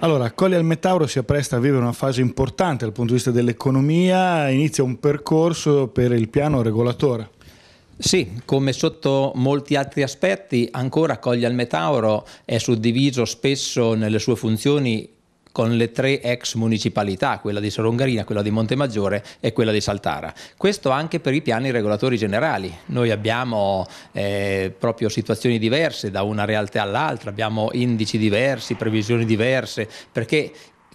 Allora, Colli al Metauro si appresta a vivere una fase importante dal punto di vista dell'economia, inizia un percorso per il piano regolatore. Sì, come sotto molti altri aspetti, ancora Coglial Metauro è suddiviso spesso nelle sue funzioni con le tre ex municipalità, quella di Solongarina, quella di Montemaggiore e quella di Saltara. Questo anche per i piani regolatori generali. Noi abbiamo eh, proprio situazioni diverse da una realtà all'altra, abbiamo indici diversi, previsioni diverse, perché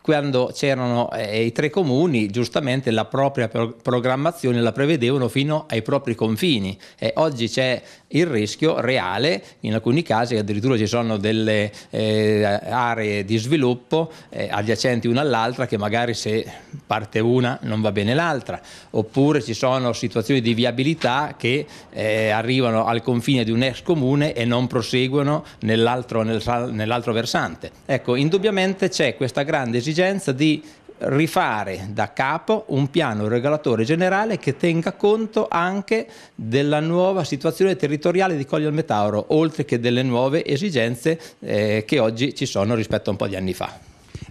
quando c'erano eh, i tre comuni, giustamente la propria pro programmazione la prevedevano fino ai propri confini. Eh, oggi c'è il rischio reale, in alcuni casi addirittura ci sono delle eh, aree di sviluppo eh, adiacenti una all'altra che magari se parte una non va bene l'altra, oppure ci sono situazioni di viabilità che eh, arrivano al confine di un ex comune e non proseguono nell'altro nel, nell versante. Ecco, indubbiamente c'è questa grande esigenza l'esigenza di rifare da capo un piano regolatore generale che tenga conto anche della nuova situazione territoriale di Coglio al Metauro, oltre che delle nuove esigenze eh, che oggi ci sono rispetto a un po' di anni fa.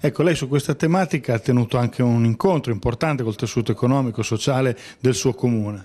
Ecco, lei su questa tematica ha tenuto anche un incontro importante col tessuto economico e sociale del suo comune.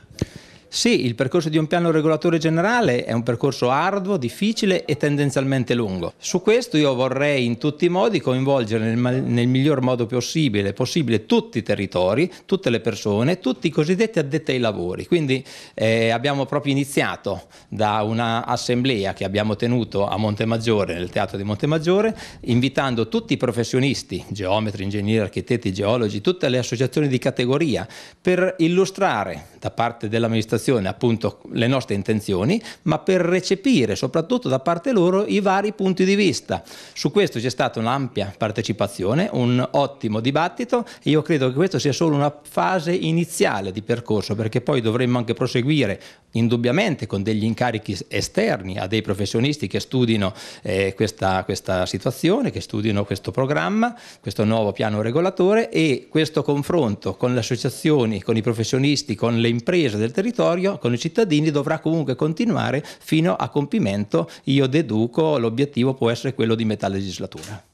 Sì, il percorso di un piano regolatore generale è un percorso arduo, difficile e tendenzialmente lungo. Su questo io vorrei in tutti i modi coinvolgere nel, nel miglior modo possibile, possibile, tutti i territori, tutte le persone, tutti i cosiddetti addetti ai lavori. Quindi eh, abbiamo proprio iniziato da un'assemblea che abbiamo tenuto a Montemaggiore, nel teatro di Montemaggiore, invitando tutti i professionisti, geometri, ingegneri, architetti, geologi, tutte le associazioni di categoria, per illustrare da parte dell'amministrazione situazione appunto le nostre intenzioni, ma per recepire soprattutto da parte loro i vari punti di vista. Su questo c'è stata un'ampia partecipazione, un ottimo dibattito e io credo che questa sia solo una fase iniziale di percorso perché poi dovremmo anche proseguire indubbiamente con degli incarichi esterni a dei professionisti che studino eh, questa, questa situazione, che studino questo programma, questo nuovo piano regolatore e questo confronto con le associazioni, con i professionisti, con le imprese del territorio territorio, con i cittadini, dovrà comunque continuare fino a compimento, io deduco, l'obiettivo può essere quello di metà legislatura.